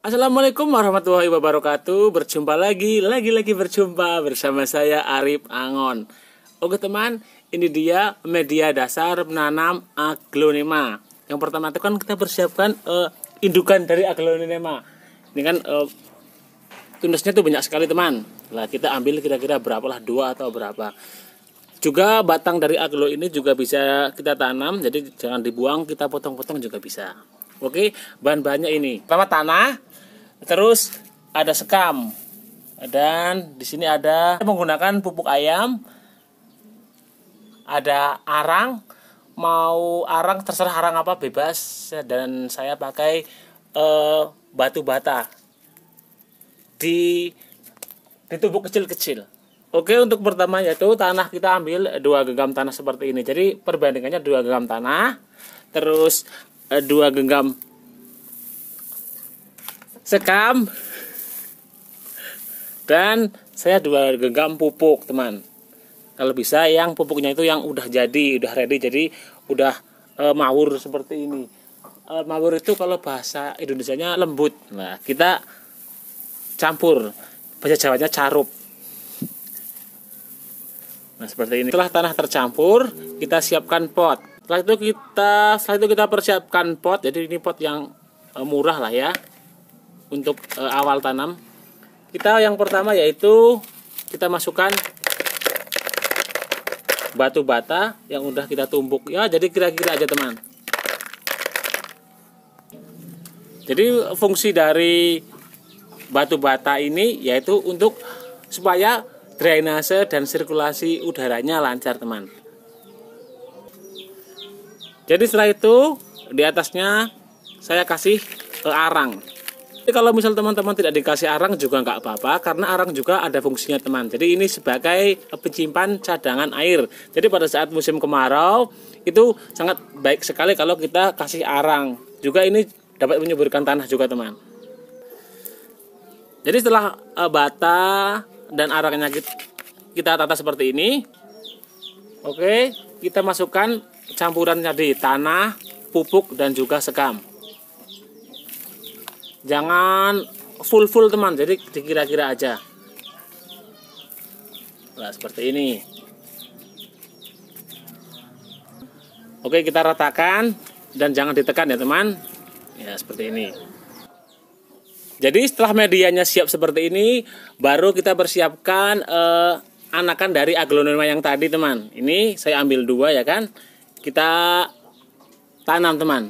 Assalamualaikum warahmatullahi wabarakatuh Berjumpa lagi, lagi-lagi berjumpa bersama saya Arif Angon Oke teman, ini dia media dasar menanam aglonema Yang pertama itu kan kita persiapkan uh, indukan dari aglonema Ini kan uh, tunasnya tuh banyak sekali teman Nah kita ambil kira-kira berapa lah dua atau berapa juga batang dari aglo ini juga bisa kita tanam jadi jangan dibuang kita potong-potong juga bisa oke bahan-bahannya ini pertama tanah Terus ada sekam. Dan di sini ada menggunakan pupuk ayam. Ada arang, mau arang terserah arang apa bebas dan saya pakai eh, batu bata di ditumbuk kecil-kecil. Oke, untuk pertama yaitu tanah kita ambil dua genggam tanah seperti ini. Jadi perbandingannya dua genggam tanah, terus eh, dua genggam sekam dan saya dua genggam pupuk teman kalau bisa yang pupuknya itu yang udah jadi udah ready jadi udah e, mawur seperti ini e, mawur itu kalau bahasa Indonesia nya lembut nah kita campur bahasa Jawanya carup nah seperti ini setelah tanah tercampur kita siapkan pot setelah itu kita setelah itu kita persiapkan pot jadi ini pot yang eh, murah lah ya untuk e, awal tanam. Kita yang pertama yaitu kita masukkan batu bata yang udah kita tumbuk ya jadi kira-kira aja teman jadi fungsi dari batu bata ini yaitu untuk supaya drainase dan sirkulasi udaranya lancar teman jadi setelah itu di atasnya saya kasih eh, arang jadi kalau misal teman-teman tidak dikasih arang juga nggak apa-apa karena arang juga ada fungsinya teman. Jadi ini sebagai penyimpan cadangan air. Jadi pada saat musim kemarau itu sangat baik sekali kalau kita kasih arang. Juga ini dapat menyuburkan tanah juga teman. Jadi setelah eh, bata dan arangnya kita tata seperti ini, oke, kita masukkan campuran tadi tanah, pupuk dan juga sekam jangan full full teman jadi dikira-kira aja nah seperti ini oke kita ratakan dan jangan ditekan ya teman ya seperti ini jadi setelah medianya siap seperti ini baru kita persiapkan eh, anakan dari aglonema yang tadi teman ini saya ambil dua ya kan kita tanam teman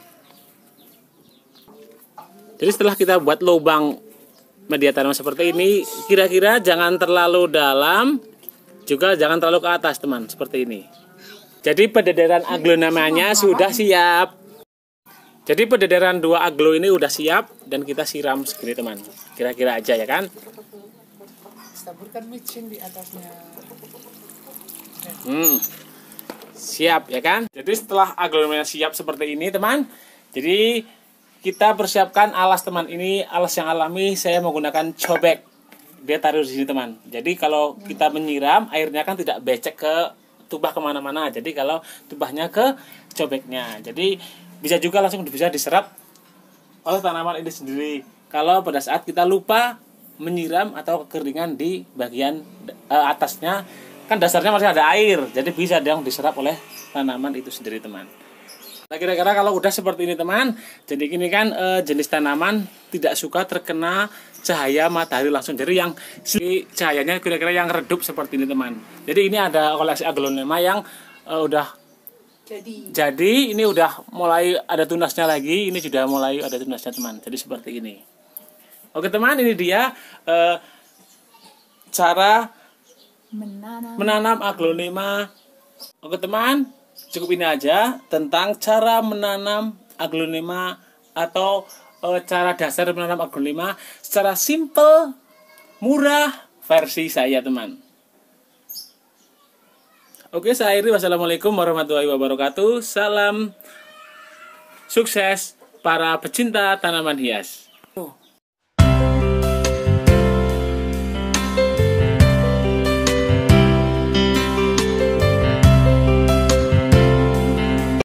jadi setelah kita buat lubang media tanam seperti ini, kira-kira jangan terlalu dalam, juga jangan terlalu ke atas teman, seperti ini. Jadi pedederan aglonamanya sudah siap. Jadi pedederan dua aglo ini sudah siap dan kita siram segini teman. Kira-kira aja ya kan? Taburkan micin di atasnya. Hmm. Siap ya kan? Jadi setelah aglonamanya siap seperti ini teman, jadi kita persiapkan alas teman ini alas yang alami saya menggunakan cobek dia taruh di sini teman jadi kalau kita menyiram airnya kan tidak becek ke tubah kemana-mana jadi kalau tubahnya ke cobeknya jadi bisa juga langsung bisa diserap oleh tanaman ini sendiri kalau pada saat kita lupa menyiram atau kekeringan di bagian uh, atasnya kan dasarnya masih ada air jadi bisa dong diserap oleh tanaman itu sendiri teman Nah kira-kira kalau udah seperti ini teman, jadi ini kan e, jenis tanaman tidak suka terkena cahaya matahari langsung. Jadi yang si cahayanya kira-kira yang redup seperti ini teman. Jadi ini ada koleksi aglonema yang e, udah jadi. Jadi ini udah mulai ada tunasnya lagi. Ini sudah mulai ada tunasnya teman. Jadi seperti ini. Oke teman, ini dia e, cara menanam, menanam aglonema. Oke teman, cukup ini aja tentang cara menanam aglonema atau e, cara dasar menanam aglonema secara simple, murah versi saya teman. Oke, saya akhiri. Wassalamualaikum warahmatullahi wabarakatuh. Salam sukses para pecinta tanaman hias.